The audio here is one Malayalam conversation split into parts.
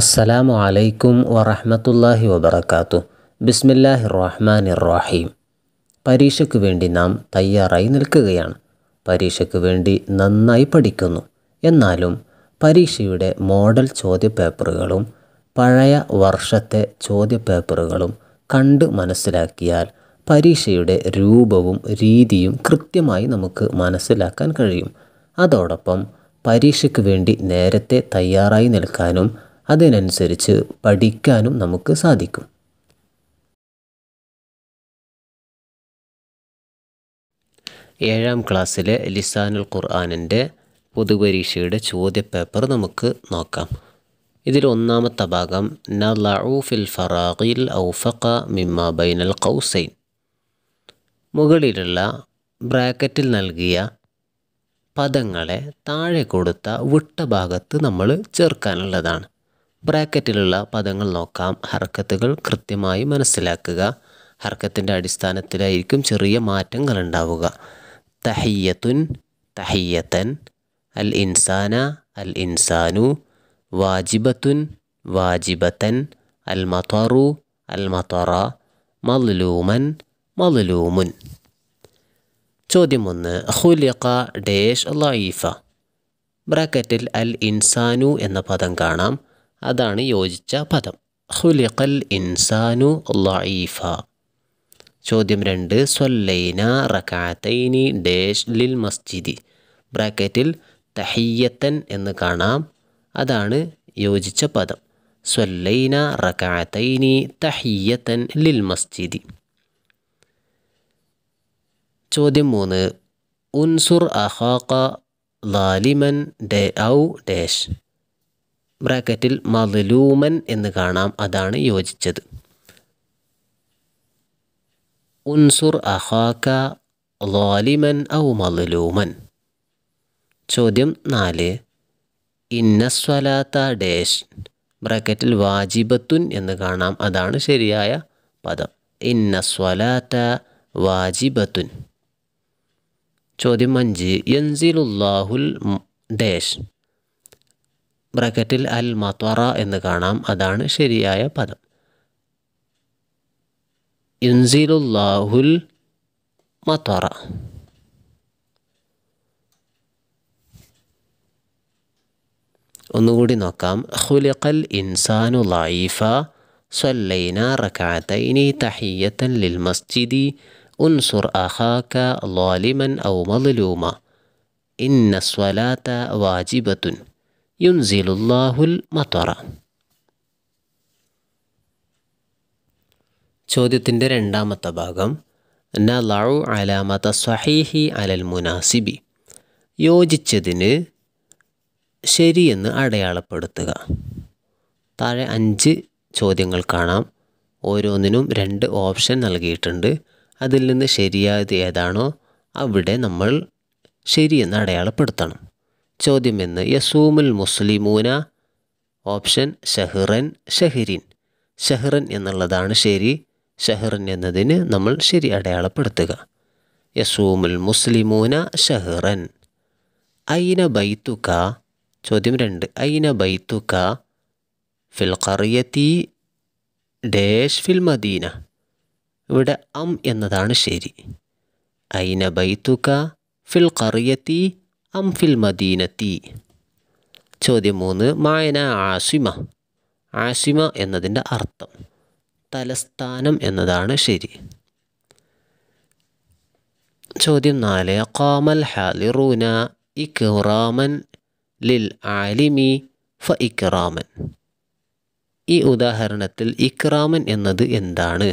അസ്സലാമു അലൈക്കും വറഹമത്തല്ലാഹി വബർക്കാത്തു ബിസ്മില്ലാഹി റഹ്മാൻ ഇറാഹീം പരീക്ഷയ്ക്ക് വേണ്ടി നാം തയ്യാറായി നിൽക്കുകയാണ് പരീക്ഷയ്ക്ക് വേണ്ടി നന്നായി പഠിക്കുന്നു എന്നാലും പരീക്ഷയുടെ മോഡൽ ചോദ്യപേപ്പറുകളും പഴയ വർഷത്തെ ചോദ്യപേപ്പറുകളും കണ്ട് മനസ്സിലാക്കിയാൽ പരീക്ഷയുടെ രൂപവും രീതിയും കൃത്യമായി നമുക്ക് മനസ്സിലാക്കാൻ കഴിയും അതോടൊപ്പം പരീക്ഷയ്ക്ക് വേണ്ടി നേരത്തെ തയ്യാറായി നിൽക്കാനും അതിനനുസരിച്ച് പഠിക്കാനും നമുക്ക് സാധിക്കും ഏഴാം ക്ലാസ്സിലെ ലിസാനുൽ ഖുർആാനിൻ്റെ പൊതുപരീക്ഷയുടെ ചോദ്യപേപ്പർ നമുക്ക് നോക്കാം ഇതിൽ ഒന്നാമത്തെ ഭാഗം നലഉ ഫിൽ ഫറാഖിൽ ഔഫഖ മിമ്മ ബൈനൽ ഖൗസൈൻ മുകളിലുള്ള ബ്രാക്കറ്റിൽ നൽകിയ പദങ്ങളെ താഴെ കൊടുത്ത വിട്ട ഭാഗത്ത് നമ്മൾ ചേർക്കാനുള്ളതാണ് ബ്രാക്കറ്റിലുള്ള പദങ്ങൾ നോക്കാം ഹർക്കത്തുകൾ കൃത്യമായി മനസ്സിലാക്കുക ഹർക്കത്തിൻ്റെ അടിസ്ഥാനത്തിലായിരിക്കും ചെറിയ മാറ്റങ്ങൾ ഉണ്ടാവുക തഹയ്യത്തുൻ തഹയ്യത്തൻ അൽ ഇൻസാന അൽ ഇൻസാനു വാജിബത്തുൻ വാജിബത്തൻ അൽ മത്തറു അൽ മത്തറ മലൂമൻ മലൂമുൻ ചോദ്യം ഒന്ന് ഹുലിഖ ഡേഷ് ലൈഫ ബ്രാക്കറ്റിൽ അൽ ഇൻസാനു എന്ന പദം കാണാം അതാണ് യോജിച്ച പദം ഹുലിഖൽ ഇൻസാനു ലൈഫ ചോദ്യം രണ്ട് സ്വല്ലൈന റക്കാത്തൈനി ഡേഷ് ലിൽ മസ്ജിദി ബ്രാക്കറ്റിൽ തഹിയത്തൻ എന്ന് കാണാം അതാണ് യോജിച്ച പദം സ്വല്ലൈന റക്കാത്തൈനി തഹിയത്തൻ ലിൽ മസ്ജിദി ചോദ്യം മൂന്ന് ഉൻസുർ അഹാക്ക ലാലിമൻ ഡേ ഔ ഡേഷ് ബ്രാക്കറ്റിൽ മതലൂമൻ എന്ന് കാണാം അതാണ് യോജിച്ചത് ഉൻസുർ അഹാക്ക ലോലിമൻ ഔ മതലൂമൻ ചോദ്യം നാല് ഇന്നസ്വലാത്ത ഡേഷ് ബ്രാക്കറ്റിൽ വാജിബത്തുൻ എന്ന് കാണാം അതാണ് ശരിയായ പദം ഇന്നസ്വലാത്ത വാജിബത്തുൻ ചോദ്യം അഞ്ച് യൻസിലുല്ലാഹുൽ ഡേഷ് ബ്രാക്കറ്റിൽ അൽ മത്വറ എന്ന് കാണാം അതാണ് ശരിയായ പദം യുൻസിലുല്ലാഹുൽ മത്വറ ഒന്നുകൂടി നോക്കാം ഖുലിഖൽ ഇൻസാനു ലൈഫ സല്ലൈന റക്അതൈനി തഹിയത്തൻ ലിൽ മസ്ജിദി ഉൻസുർ അഖാക ലാലിമൻ ഔ മദ്ലൂമ ഇന്ന സ്വലാത്ത വാജിബത്തുൻ ينزل الله المطر ചോദ്യത്തിൻ്റെ രണ്ടാമത്തെ ഭാഗം നലു അലാമത സഹീഹി അലൽ മുനാസിബി യോജിച്ചതിന് ശരിയെന്ന് അടയാളപ്പെടുത്തുക താഴെ അഞ്ച് ചോദ്യങ്ങൾ കാണാം ഓരോന്നിനും രണ്ട് ഓപ്ഷൻ നൽകിയിട്ടുണ്ട് അതിൽ നിന്ന് ശരിയായത് ഏതാണോ അവിടെ നമ്മൾ ശരിയെന്ന് അടയാളപ്പെടുത്തണം ചോദ്യം എന്ന് യസൂമുൽ മുസ്ലിമൂന ഓപ്ഷൻ ഷഹ്റൻ ഷഹിരിൻ ഷഹ്റൻ എന്നുള്ളതാണ് ശരി ഷഹ്റൻ എന്നതിന് നമ്മൾ ശരി അടയാളപ്പെടുത്തുക യസൂമുൽ മുസ്ലിമൂന ഷഹ്റൻ ഐന ബൈത്തുക ചോദ്യം രണ്ട് ഐന ബൈത്തുക ഫിൽ കറിയത്തി ഡേഷ് ഫിൽ മദീന ഇവിടെ അം എന്നതാണ് ശരി ഐന ബൈത്തുക ഫിൽ കറിയത്തി അംഫിൽ മദീനത്തി ചോദ്യം മൂന്ന് മായന ആസിമ ആസിമ എന്നതിൻ്റെ അർത്ഥം തലസ്ഥാനം എന്നതാണ് ശരി ചോദ്യം നാല് കോമൽ ഹാലിറൂന ഇക്റാമൻ ലിൽ ആലിമി ഫ ഇക്റാമൻ ഈ ഉദാഹരണത്തിൽ ഇക്റാമൻ എന്നത് എന്താണ്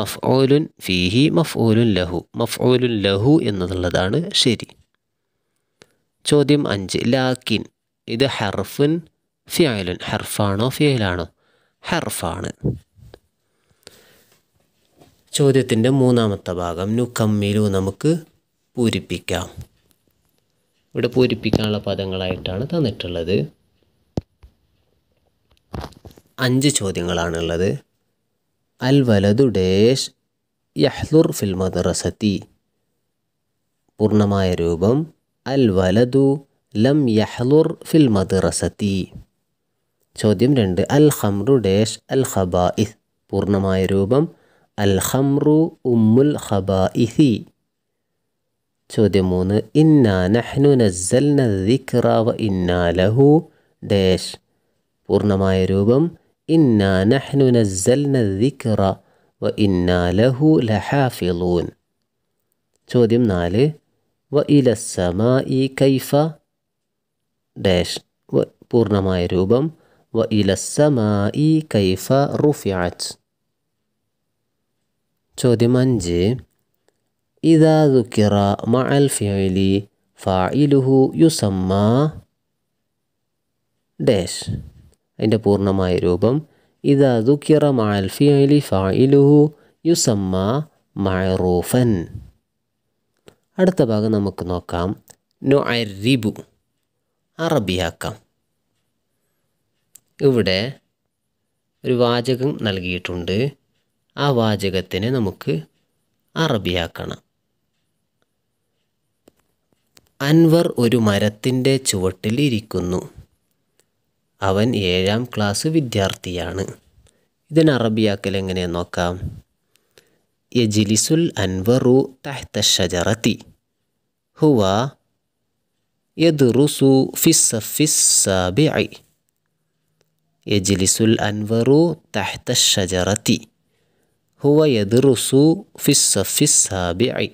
മഫ്ഊലുൻ ഫീഹി ഓലുൻ ലഹു ഓലുൻ ലഹു എന്നുള്ളതാണ് ശരി ചോദ്യം അഞ്ച് ലാക്കിൻ ഇത് ഹർഫുൻ ഫിയലുൻ ഹർഫാണോ ഫിയലാണോ ഹർഫാണ് ചോദ്യത്തിൻ്റെ മൂന്നാമത്തെ ഭാഗം നുക്കമ്മിലു നമുക്ക് പൂരിപ്പിക്കാം ഇവിടെ പൂരിപ്പിക്കാനുള്ള പദങ്ങളായിട്ടാണ് തന്നിട്ടുള്ളത് അഞ്ച് ചോദ്യങ്ങളാണുള്ളത് അൽ വലതു ഡേഷ് യഹ്ലുർ ഫിൽ റസത്തി പൂർണ്ണമായ രൂപം الولد لم يحضر في المدرسة ചോദ്യം രണ്ട് അൽ ഖംറു ഡാഷ് അൽ ഖബായിസ് പൂർണ്ണമായ രൂപം അൽ ഖംറു ഉമ്മുൽ ഖബായിസി ചോദ്യം മൂന്ന് ഇന്നാ നഹ്നു നസ്സൽന ദിക്റ വ ഇന്നാ ലഹു ഡാഷ് പൂർണ്ണമായ രൂപം ഇന്നാ നഹ്നു നസ്സൽന ദിക്റ വ ഇന്നാ ലഹു ലഹാഫിളൂൻ ചോദ്യം നാല് وإلى السماء كيف داش പൂർണ്ണമായ രൂപം വ ഇലസമായി കൈഫ റുഫിഅത്ത് ചോദ്യം منجي إذا ذكر مع الفعل فاعله يسمى ഡാഷ് അതിൻ്റെ പൂർണ്ണമായ രൂപം إذا ذكر مع الفعل فاعله يسمى معروفا അടുത്ത ഭാഗം നമുക്ക് നോക്കാം നു അരിബു അറബിയാക്കാം ഇവിടെ ഒരു വാചകം നൽകിയിട്ടുണ്ട് ആ വാചകത്തിനെ നമുക്ക് അറബിയാക്കണം അൻവർ ഒരു മരത്തിൻ്റെ ചുവട്ടിൽ ഇരിക്കുന്നു അവൻ ഏഴാം ക്ലാസ് വിദ്യാർത്ഥിയാണ് ഇതിന് അറബിയാക്കൽ എങ്ങനെയാണ് നോക്കാം യജിലിസുൽ അൻവറു തഹ്തഷജറത്തി ഹുവ യദുറുസു ഫിസ്സഫിസ്സാബിഐ യജിലിസുൽ അൻവറു തഹ്തഷജറത്തി ഹുവ യദുറുസു ഫിസ്സഫിസ്സാബിഐ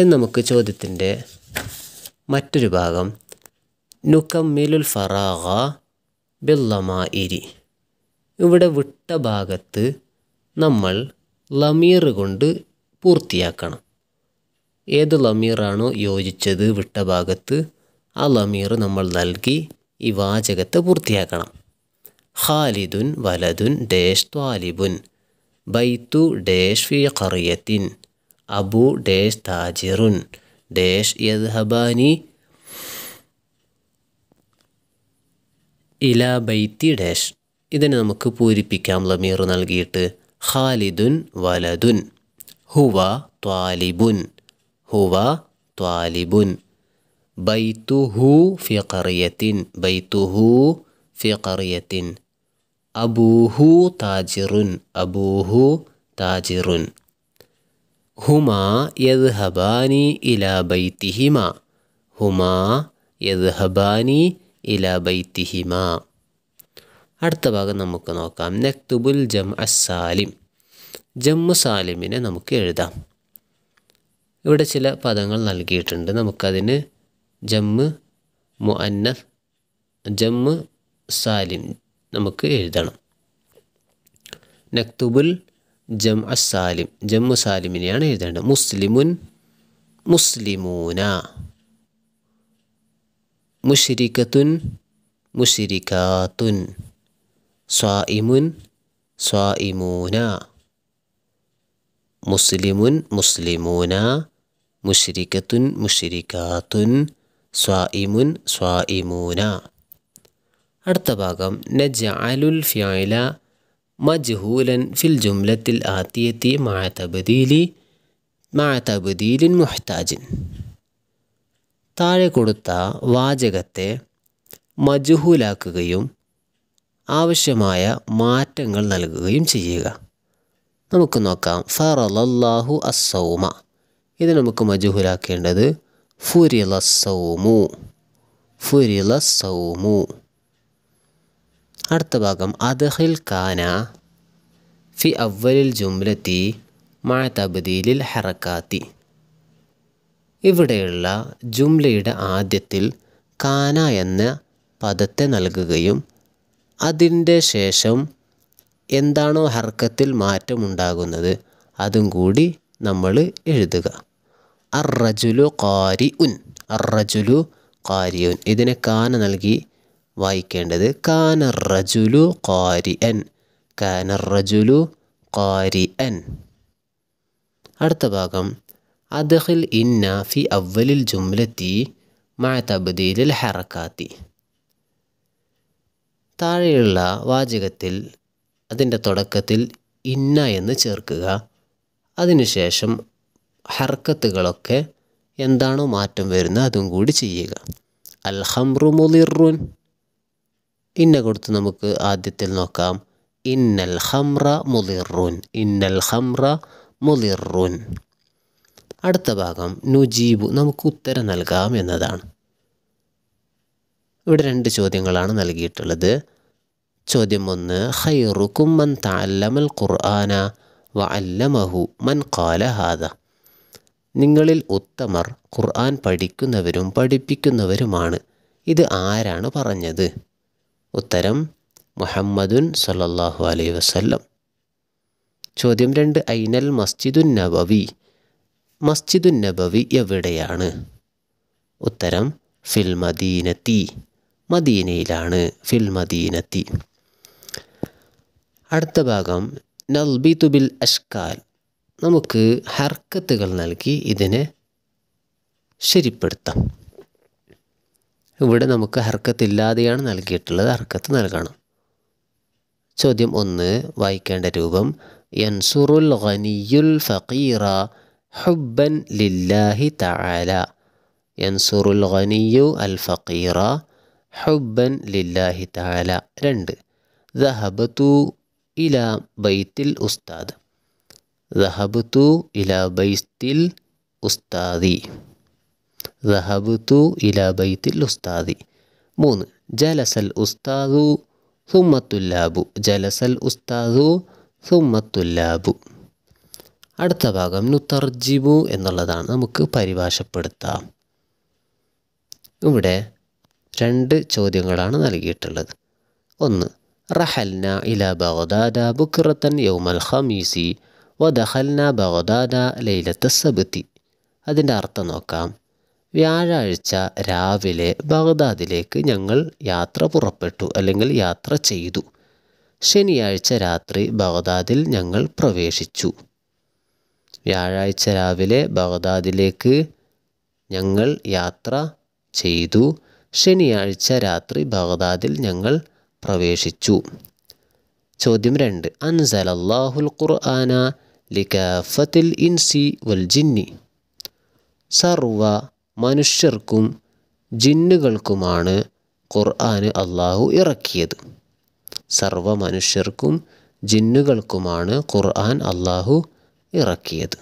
എന്ന് നമുക്ക് ചോദ്യത്തിൻ്റെ മറ്റൊരു ഭാഗം നുക്കമ്മിലുൽ ഫറാഗ ബില്ലമാ ഇരി ഇവിടെ വിട്ട ഭാഗത്ത് നമ്മൾ ലമീർ കൊണ്ട് പൂർത്തിയാക്കണം ഏത് ലമീറാണോ യോജിച്ചത് വിട്ട ഭാഗത്ത് ആ ലമീർ നമ്മൾ നൽകി ഈ വാചകത്തെ പൂർത്തിയാക്കണം ഖാലിദുൻ വലതുൻ ഡേഷ് ത്വാലിബുൻ ബൈത്തു ഡേഷ് ഫി ഖറിയത്തിൻ അബു ഡേഷ് താജിറുൻ ഡേഷ് യദ്ഹബാനി ഇലാ ബൈത്തി ഡേഷ് ഇതിനെ നമുക്ക് പൂരിപ്പിക്കാം ലമീർ നൽകിയിട്ട് خالد ولد هو طالب هو طالب بيته في قرية بيته في قرية أبوه تاجر أبوه تاجر هما يذهبان إلى بيتهما هما يذهبان إلى بيتهما അടുത്ത ഭാഗം നമുക്ക് നോക്കാം നെക്തുബുൽ ജം അസാലിം ജമ്മു സാലിമിനെ നമുക്ക് എഴുതാം ഇവിടെ ചില പദങ്ങൾ നൽകിയിട്ടുണ്ട് നമുക്കതിന് മു അന്ന ജമ്മു സാലിം നമുക്ക് എഴുതണം നക്തുബുൽ ജം അസാലിം ജമ്മു സാലിമിനെയാണ് എഴുതേണ്ടത് മുസ്ലിമുൻ മുസ്ലിമൂന മുഷിരിക്കത്തുൻ മുഷിരിക്കാത്തുൻ صائم صائمون مسلم مسلمون مشركة مشركات صائم صائمون أرتباكم نجعل الفعل مجهولا في الجملة الآتية مع تبديل مع تبديل محتاج താഴെ കൊടുത്ത مجهولا മജുഹൂലാക്കുകയും ആവശ്യമായ മാറ്റങ്ങൾ നൽകുകയും ചെയ്യുക നമുക്ക് നോക്കാം ഫറലല്ലാഹു അസ്സൗമ ഇത് നമുക്ക് മജുഹുലാക്കേണ്ടത് ഫുരിലസൗമു ഫുരിലസൗമു അടുത്ത ഭാഗം അദ്ഹിൽ കാന ഫി അവലിൽ ജുംലത്തി മഴ തബദീലിൽ ഹറക്കാത്തി ഇവിടെയുള്ള ജുംലയുടെ ആദ്യത്തിൽ കാന എന്ന പദത്തെ നൽകുകയും അതിൻ്റെ ശേഷം എന്താണോ ഹർക്കത്തിൽ മാറ്റമുണ്ടാകുന്നത് അതും കൂടി നമ്മൾ എഴുതുക അറജുലു കാരി ഉൻ അറജുലു ഉൻ ഇതിനെ കാന നൽകി വായിക്കേണ്ടത് കാന റജുലു കാരി എൻ കാന റജുലു കാരി എൻ അടുത്ത ഭാഗം അദ്ഹിൽ ഇന്ന ഫി അവലിൽ ജുംലത്തി മഴ തബ്ദീലിൽ ഹറക്കാത്തി താഴെയുള്ള വാചകത്തിൽ അതിൻ്റെ തുടക്കത്തിൽ ഇന്ന എന്ന് ചേർക്കുക അതിനുശേഷം ഹർക്കത്തുകളൊക്കെ എന്താണോ മാറ്റം വരുന്നത് അതും കൂടി ചെയ്യുക അൽ ഹംറു മുലിറുൻ ഇന്ന കൊടുത്ത് നമുക്ക് ആദ്യത്തിൽ നോക്കാം ഇന്നൽ ഹംറ മുലിറുൻ ഇന്നൽ ഹംറ മുലിറുൻ അടുത്ത ഭാഗം നുജീബു നമുക്ക് ഉത്തരം നൽകാം എന്നതാണ് ഇവിടെ രണ്ട് ചോദ്യങ്ങളാണ് നൽകിയിട്ടുള്ളത് ചോദ്യം ഒന്ന് ഹൈറുക്കും മൻ തല്ലമൽ ഖുർആന വ അല്ലമഹു മൻ കാല ഹാദ നിങ്ങളിൽ ഉത്തമർ ഖുർആൻ പഠിക്കുന്നവരും പഠിപ്പിക്കുന്നവരുമാണ് ഇത് ആരാണ് പറഞ്ഞത് ഉത്തരം മുഹമ്മദുൻ സല്ലാഹു അലൈ വസല്ലം ചോദ്യം രണ്ട് ഐനൽ മസ്ജിദുൻ നബവി മസ്ജിദുൻ നബവി എവിടെയാണ് ഉത്തരം ഫിൽ മദീനത്തി മദീനയിലാണ് ഫിൽ മദീനത്തി അടുത്ത ഭാഗം നൽബി ബിൽ അഷ്കാൽ നമുക്ക് ഹർക്കത്തുകൾ നൽകി ഇതിനെ ശരിപ്പെടുത്താം ഇവിടെ നമുക്ക് ഹർക്കത്തില്ലാതെയാണ് നൽകിയിട്ടുള്ളത് ഹർക്കത്ത് നൽകണം ചോദ്യം ഒന്ന് വായിക്കേണ്ട രൂപം യൻസുറുൽ ഖനിയുൽ ഫീറ ഹുബ്ബൻ ലില്ലാഹി തആല യൻസുറുൽ ഖനിയു അൽ ഫീറ ഹുബ്ബൻ ലില്ലാഹി താല രണ്ട് ദഹബത്തു ഇല ബൈത്തിൽ ഉസ്താദ് ദഹബത്തു ഇല ബൈത്തിൽ ഉസ്താദി ദഹബത്തു ഇല ബൈത്തിൽ ഉസ്താദി മൂന്ന് ജലസൽ ഉസ്താദു സുമ്മത്തുല്ലാബു ജലസൽ ഉസ്താദു സുമ്മത്തുല്ലാബു അടുത്ത ഭാഗം നുത്തർജിബു എന്നുള്ളതാണ് നമുക്ക് പരിഭാഷപ്പെടുത്താം ഇവിടെ രണ്ട് ചോദ്യങ്ങളാണ് നൽകിയിട്ടുള്ളത് ഒന്ന് റഹൽന ഇല ബഗ്ദാദ ബുക്രത്തൻ യൗമൽ ഖമീസി വദഹൽന ബഗ്ദാദ ലൈലത്ത് സബത്തി അതിൻ്റെ അർത്ഥം നോക്കാം വ്യാഴാഴ്ച രാവിലെ ബഗ്ദാദിലേക്ക് ഞങ്ങൾ യാത്ര പുറപ്പെട്ടു അല്ലെങ്കിൽ യാത്ര ചെയ്തു ശനിയാഴ്ച രാത്രി ബഗ്ദാദിൽ ഞങ്ങൾ പ്രവേശിച്ചു വ്യാഴാഴ്ച രാവിലെ ബഗ്ദാദിലേക്ക് ഞങ്ങൾ യാത്ര ചെയ്തു ശനിയാഴ്ച രാത്രി ബഗ്ദാദിൽ ഞങ്ങൾ പ്രവേശിച്ചു ചോദ്യം രണ്ട് അൻസലല്ലാഹുൽ ഖുർആന ലിഖാഫത്തിൽ ഇൻസി വൽ ജിന്നി സർവ മനുഷ്യർക്കും ജിന്നുകൾക്കുമാണ് ഖുർആന് അള്ളാഹു ഇറക്കിയത് സർവ മനുഷ്യർക്കും ജിന്നുകൾക്കുമാണ് ഖുർആൻ അള്ളാഹു ഇറക്കിയത്